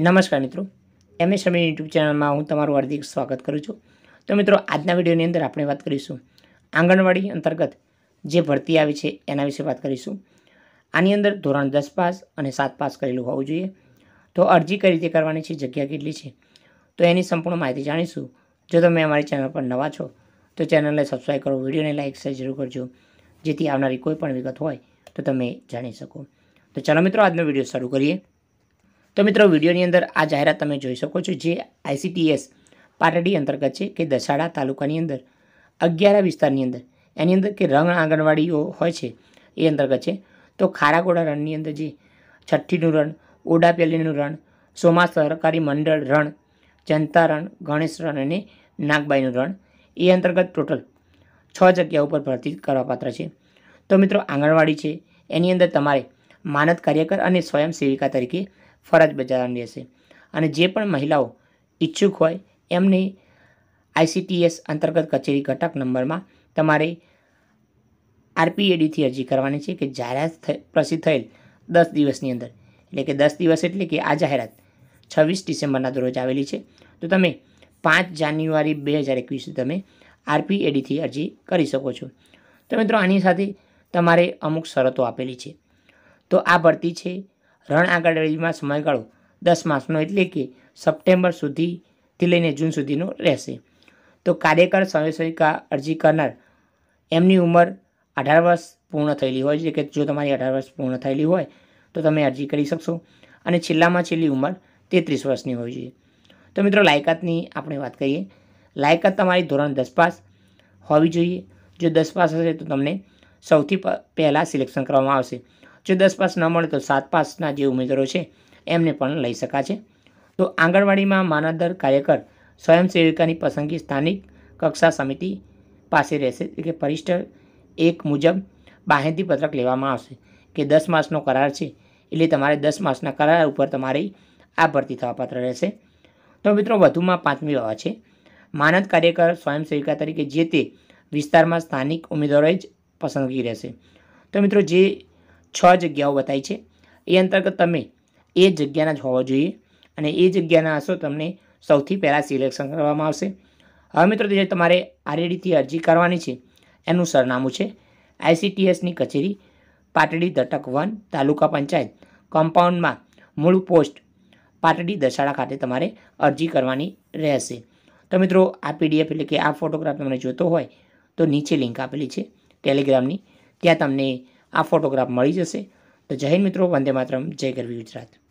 નમસ્કાર મિત્રો M S રમી YouTube ચેનલમાં હું તમારું હાર્દિક સ્વાગત કરું છું તો મિત્રો આજના વિડીયોની અંદર આપણે વાત કરીશું આંગણવાડી અંતર્ગત જે ભરતી આવી છે એના વિશે વાત કરીશું આની અંદર ધોરણ દસ પાસ અને સાત પાસ કરેલું હોવું જોઈએ તો અરજી કઈ રીતે કરવાની છે જગ્યા કેટલી છે તો એની સંપૂર્ણ માહિતી જાણીશું જો તમે અમારી ચેનલ પર નવા છો તો ચેનલને સબસ્ક્રાઈબ કરો વિડીયોને લાઇક શેર જરૂર કરજો જેથી આવનારી કોઈ પણ વિગત હોય તો તમે જાણી શકો તો ચાલો મિત્રો આજનો વિડીયો શરૂ કરીએ તો મિત્રો વિડીયોની અંદર આ જાહેરાત તમે જોઈ શકો છો જે આઈસીટીએસ પાટડી અંતર્ગત છે કે દસાડા તાલુકાની અંદર અગિયારા વિસ્તારની અંદર એની અંદર કે રંગ આંગણવાડીઓ હોય છે એ અંતર્ગત છે તો ખારાગોડા રણની અંદર જે છઠ્ઠીનું રણ ઓડાપેલીનું રણ સોમા સહકારી મંડળ રણ જનતા રણ ગણેશ રણ અને નાગબાઈનું રણ એ અંતર્ગત ટોટલ છ જગ્યા ઉપર ભરતી કરવાપાત્ર છે તો મિત્રો આંગણવાડી છે એની અંદર તમારે માનદ કાર્યકર અને સ્વયં સેવિકા તરીકે ફરજ બજાવવાની રહેશે અને જે પણ મહિલાઓ ઈચ્છુક હોય એમને આઈસીટીએસ અંતર્ગત કચેરી ઘટક નંબરમાં તમારે આરપીએડીથી અરજી કરવાની છે કે જાહેરાત પ્રસિદ્ધ થયેલ દસ દિવસની અંદર એટલે કે દસ દિવસ એટલે કે આ જાહેરાત છવ્વીસ ડિસેમ્બરના દરરોજ આવેલી છે તો તમે પાંચ જાન્યુઆરી બે હજાર એકવીસથી તમે આરપીએડીથી અરજી કરી શકો છો તો મિત્રો આની સાથે તમારે અમુક શરતો આપેલી છે તો આ ભરતી છે રણ આગળમાં સમયગાળો દસ માસનો એટલે કે સપ્ટેમ્બર સુધીથી લઈને જૂન સુધીનો રહેશે તો કાર્યકર સંવેદિકા અરજી કરનાર એમની ઉંમર અઢાર વર્ષ પૂર્ણ થયેલી હોય છે કે જો તમારી અઢાર વર્ષ પૂર્ણ થયેલી હોય તો તમે અરજી કરી શકશો અને છેલ્લામાં છેલ્લી ઉંમર તેત્રીસ વર્ષની હોય છે તો મિત્રો લાયકાતની આપણે વાત કરીએ લાયકાત તમારી ધોરણ દસ પાસ હોવી જોઈએ જો દસ પાસ હશે તો તમને સૌથી પહેલાં સિલેક્શન કરવામાં આવશે જો દસ પાસ ન મળે તો સાત પાસના જે ઉમેદવારો છે એમને પણ લઈ શકાશે તો આંગણવાડીમાં માનદર કાર્યકર સ્વયંસેવિકાની પસંદગી સ્થાનિક કક્ષા સમિતિ પાસે રહેશે કે પરિષ્ઠ એક મુજબ બાહેંધી પત્રક લેવામાં આવશે કે દસ માસનો કરાર છે એટલે તમારે દસ માસના કરાર ઉપર તમારી આ ભરતી થવાપાત્ર રહેશે તો મિત્રો વધુમાં પાંચમી બાબત છે માનદ કાર્યકર સ્વયંસેવિકા તરીકે જે તે વિસ્તારમાં સ્થાનિક ઉમેદવારોએ જ પસંદગી રહેશે તો મિત્રો જે છ જગ્યાઓ બતાવી છે એ અંતર્ગત તમે એ જગ્યાના જ હોવા જોઈએ અને એ જગ્યાના હશો તમને સૌથી પહેલાં સિલેક્શન કરવામાં આવશે હવે મિત્રો જે તમારે આરએડીથી અરજી કરવાની છે એનું સરનામું છે આઈસીટીએસની કચેરી પાટડી દટક વન તાલુકા પંચાયત કમ્પાઉન્ડમાં મૂળ પોસ્ટ પાટડી દશાળા ખાતે તમારે અરજી કરવાની રહેશે તો મિત્રો આ પીડીએફ એટલે કે આ ફોટોગ્રાફ તમને જોતો હોય તો નીચે લિંક આપેલી છે ટેલિગ્રામની ત્યાં તમને આ ફોટોગ્રાફ મળી જશે તો જય મિત્રો વંદે માત્રમ જય ગરવી ગુજરાત